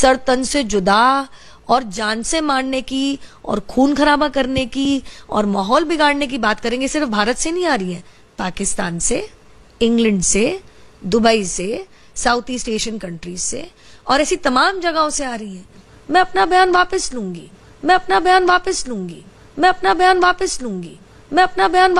sir तन से जुदा और जान से मारने की और खून खराबा करने की और माहौल बिगाड़ने की बात करेंगे सिर्फ भारत से नहीं आ रही है पाकिस्तान से इंग्लैंड से दुबई से साउथ ईस्ट एशियन कंट्रीज से और ऐसी तमाम जगहों से आ रही है मैं अपना बयान वापस लूंगी मैं अपना बयान वापस लूंगी मैं अपना बयान वापस लूंगी मैं अपना बयान